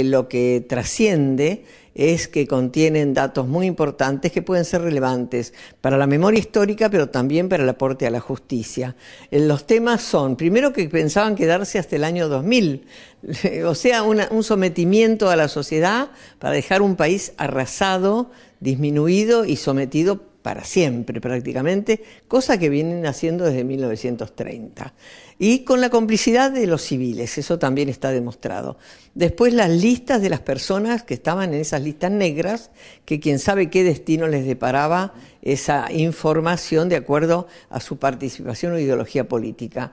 Eh, lo que trasciende es que contienen datos muy importantes que pueden ser relevantes para la memoria histórica, pero también para el aporte a la justicia. Eh, los temas son, primero que pensaban quedarse hasta el año 2000, o sea, un sometimiento a la sociedad para dejar un país arrasado, disminuido y sometido para siempre prácticamente, cosa que vienen haciendo desde 1930. Y con la complicidad de los civiles, eso también está demostrado. Después las listas de las personas que estaban en esas listas negras, que quién sabe qué destino les deparaba esa información de acuerdo a su participación o ideología política.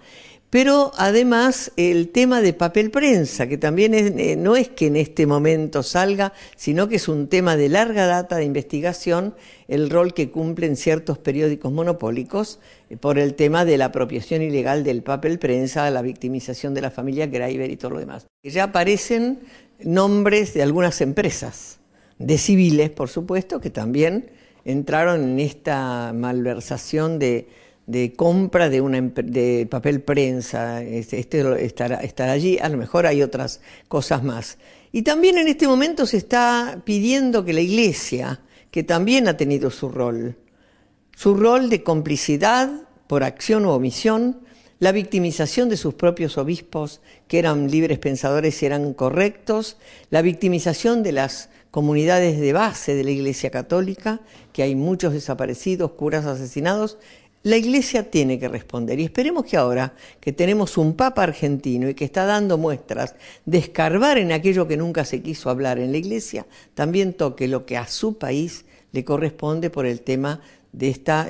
Pero además el tema de papel prensa, que también eh, no es que en este momento salga, sino que es un tema de larga data de investigación, el rol que cumplen ciertos periódicos monopólicos eh, por el tema de la apropiación ilegal del papel prensa, la victimización de la familia Greiber y todo lo demás. Ya aparecen nombres de algunas empresas, de civiles, por supuesto, que también entraron en esta malversación de de compra de, una, papel prensa, este, este estará, estará allí, a lo mejor hay otras cosas más. Y también en este momento se está pidiendo que la Iglesia, que también ha tenido su rol, su rol de complicidad por acción o omisión, la victimización de sus propios obispos, que eran libres pensadores y eran correctos, la victimización de las comunidades de base de la Iglesia Católica, que hay muchos desaparecidos, curas asesinados, la Iglesia tiene que responder y esperemos que ahora que tenemos un Papa argentino y que está dando muestras de escarbar en aquello que nunca se quiso hablar en la Iglesia, también toque lo que a su país le corresponde por el tema de esta,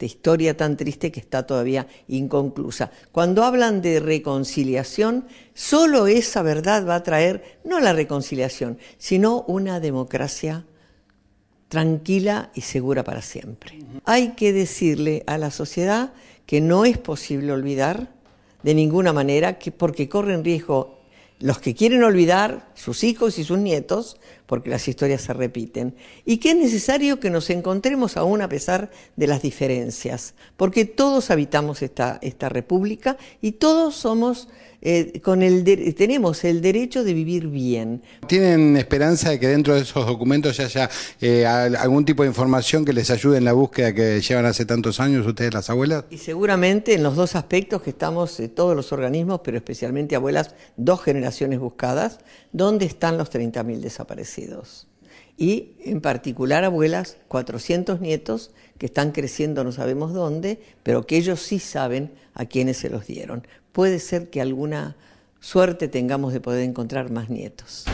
historia tan triste que está todavía inconclusa. Cuando hablan de reconciliación, solo esa verdad va a traer no la reconciliación, sino una democracia tranquila y segura para siempre. Hay que decirle a la sociedad que no es posible olvidar de ninguna manera que porque corren riesgo los que quieren olvidar, sus hijos y sus nietos, porque las historias se repiten, y que es necesario que nos encontremos aún a pesar de las diferencias, porque todos habitamos esta, esta república y todos somos, eh, con el tenemos el derecho de vivir bien. ¿Tienen esperanza de que dentro de esos documentos haya eh, algún tipo de información que les ayude en la búsqueda que llevan hace tantos años ustedes, las abuelas? Y seguramente en los dos aspectos que estamos, eh, todos los organismos, pero especialmente abuelas, dos generaciones, Buscadas, dónde están los 30.000 desaparecidos. Y en particular, abuelas, 400 nietos que están creciendo no sabemos dónde, pero que ellos sí saben a quiénes se los dieron. Puede ser que alguna suerte tengamos de poder encontrar más nietos.